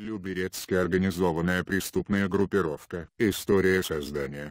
Люберецкая организованная преступная группировка. История создания.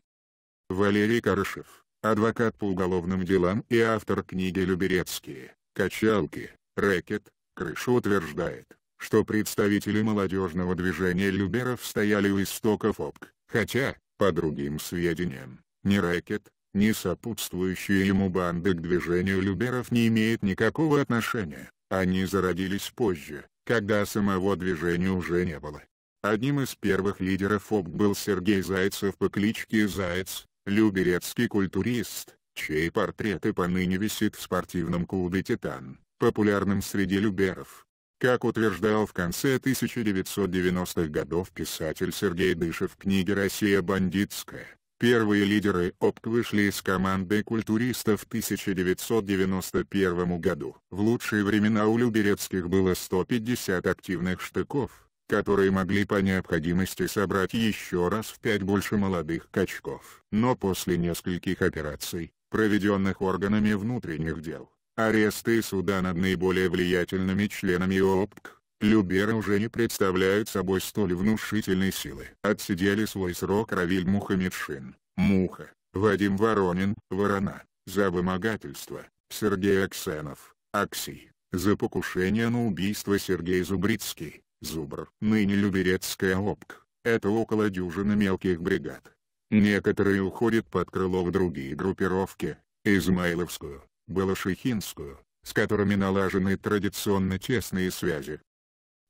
Валерий Карышев, адвокат по уголовным делам и автор книги «Люберецкие. Качалки, рэкет, крыша» утверждает, что представители молодежного движения Люберов стояли у истоков ОПК, хотя, по другим сведениям, ни рэкет, ни сопутствующие ему банды к движению Люберов не имеют никакого отношения, они зародились позже, когда самого движения уже не было. Одним из первых лидеров ОП был Сергей Зайцев по кличке Заяц, люберецкий культурист, чей портрет и поныне висит в спортивном клубе «Титан», популярным среди люберов. Как утверждал в конце 1990-х годов писатель Сергей Дышев в книге «Россия бандитская», Первые лидеры ОПК вышли из команды культуристов в 1991 году. В лучшие времена у Люберецких было 150 активных штыков, которые могли по необходимости собрать еще раз в пять больше молодых качков. Но после нескольких операций, проведенных органами внутренних дел, аресты и суда над наиболее влиятельными членами ОПК, Люберы уже не представляют собой столь внушительной силы. Отсидели свой срок Равиль Мухамедшин, Муха, Вадим Воронин, Ворона, за вымогательство, Сергей Аксенов, Аксий, за покушение на убийство Сергей Зубрицкий, Зубр. Ныне Люберецкая ОПК, это около дюжины мелких бригад. Некоторые уходят под крыло в другие группировки, Измайловскую, Балашихинскую, с которыми налажены традиционно тесные связи,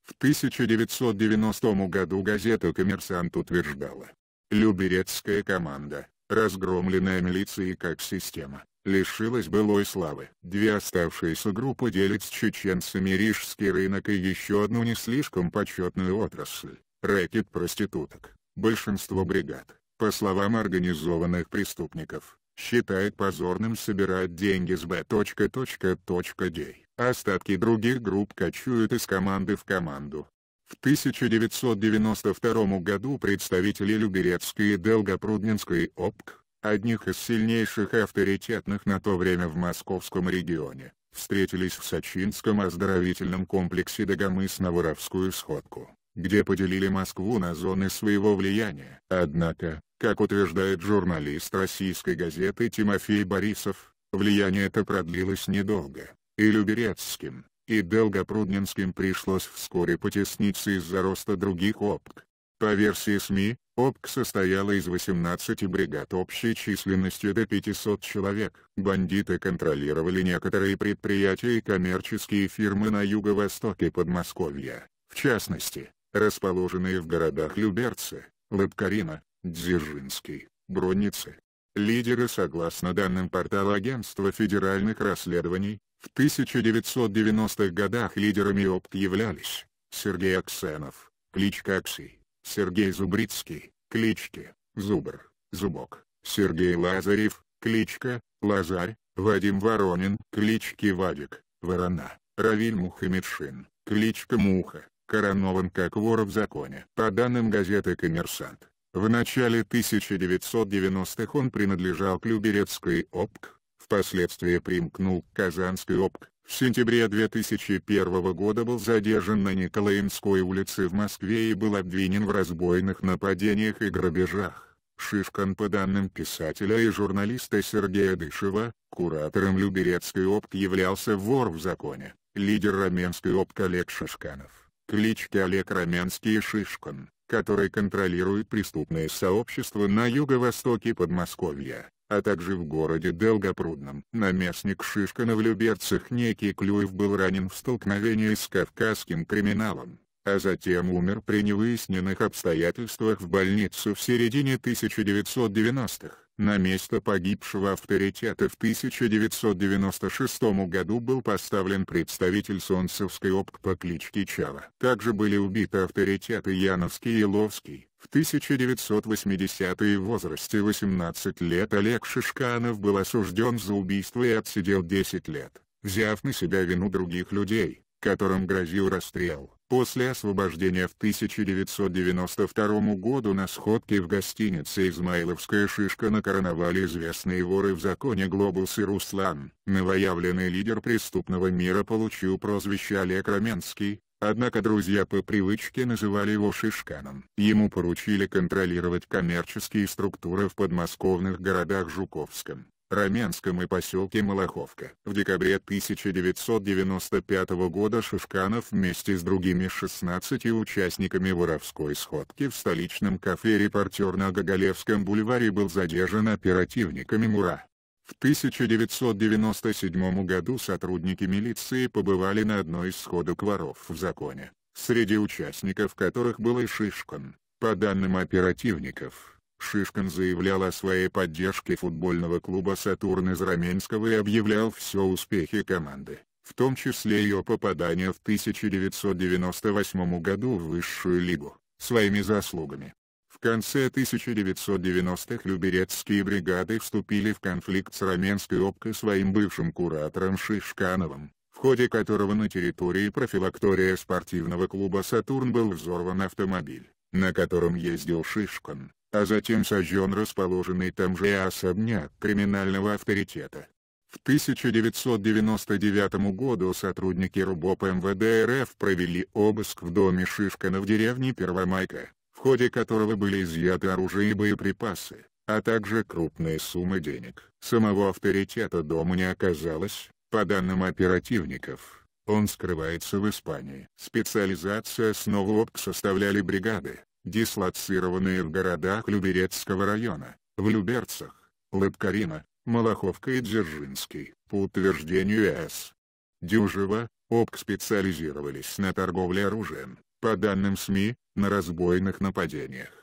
в 1990 году газета «Коммерсант» утверждала, «Люберецкая команда, разгромленная милицией как система, лишилась былой славы. Две оставшиеся группы делят с чеченцами рижский рынок и еще одну не слишком почетную отрасль – рэкет проституток. Большинство бригад, по словам организованных преступников, считает позорным собирать деньги с Б. .Д. Остатки других групп кочуют из команды в команду. В 1992 году представители Люберецкой и Долгопрудненской ОПК, одних из сильнейших авторитетных на то время в московском регионе, встретились в Сочинском оздоровительном комплексе Дагомыс на Воровскую сходку, где поделили Москву на зоны своего влияния. Однако, как утверждает журналист российской газеты Тимофей Борисов, влияние это продлилось недолго и Люберецким, и Долгопрудненским пришлось вскоре потесниться из-за роста других ОПК. По версии СМИ, ОПК состояла из 18 бригад общей численностью до 500 человек. Бандиты контролировали некоторые предприятия и коммерческие фирмы на юго-востоке Подмосковья, в частности, расположенные в городах Люберцы, Лыбкарина, Дзержинский, Бронницы. Лидеры согласно данным портала Агентства федеральных расследований, в 1990-х годах лидерами ОПТ являлись Сергей Аксенов, кличка Аксий, Сергей Зубрицкий, клички, Зубр, Зубок, Сергей Лазарев, кличка, Лазарь, Вадим Воронин, клички Вадик, Ворона, Равиль Мухамедшин, кличка Муха, коронован как вор в законе. По данным газеты «Коммерсант», в начале 1990-х он принадлежал к Люберецкой ОПК, впоследствии примкнул к Казанской ОПК. В сентябре 2001 года был задержан на Николаевской улице в Москве и был обвинен в разбойных нападениях и грабежах. Шишкан по данным писателя и журналиста Сергея Дышева, куратором Люберецкой опт являлся вор в законе, лидер Раменской опт Олег Шишканов, клички Олег Раменский и Шишкан, который контролирует преступное сообщество на юго-востоке Подмосковья а также в городе Долгопрудном. Наместник Шишкина в Люберцах некий Клюев был ранен в столкновении с кавказским криминалом, а затем умер при невыясненных обстоятельствах в больницу в середине 1990-х. На место погибшего авторитета в 1996 году был поставлен представитель Солнцевской опт по кличке Чава. Также были убиты авторитеты Яновский и Ловский. В 1980-е в возрасте 18 лет Олег Шишканов был осужден за убийство и отсидел 10 лет, взяв на себя вину других людей, которым грозил расстрел. После освобождения в 1992 году на сходке в гостинице «Измайловская шишка» накороновали известные воры в законе «Глобус» и «Руслан». Новоявленный лидер преступного мира получил прозвище Олег Раменский, однако друзья по привычке называли его Шишканом. Ему поручили контролировать коммерческие структуры в подмосковных городах Жуковском, Раменском и поселке Малаховка. В декабре 1995 года Шишканов вместе с другими 16 участниками воровской сходки в столичном кафе «Репортер» на Гоголевском бульваре был задержан оперативниками МУРА. В 1997 году сотрудники милиции побывали на одной из сходок воров в законе, среди участников которых был и Шишкан. По данным оперативников, Шишкин заявлял о своей поддержке футбольного клуба «Сатурн» из Раменского и объявлял все успехи команды, в том числе ее попадание в 1998 году в высшую лигу, своими заслугами. В конце 1990-х люберецкие бригады вступили в конфликт с Раменской ОПКО своим бывшим куратором Шишкановым, в ходе которого на территории профилактория спортивного клуба «Сатурн» был взорван автомобиль, на котором ездил Шишкан а затем сожжен расположенный там же особняк криминального авторитета. В 1999 году сотрудники РУБОП МВД РФ провели обыск в доме Шишкина в деревне Первомайка, в ходе которого были изъяты оружие и боеприпасы, а также крупные суммы денег. Самого авторитета дома не оказалось, по данным оперативников, он скрывается в Испании. Специализация основ ОПК составляли бригады, дислоцированные в городах Люберецкого района, в Люберцах, Лыбкарина, Малаховка и Дзержинский. По утверждению С. Дюжева, ОПК специализировались на торговле оружием, по данным СМИ, на разбойных нападениях.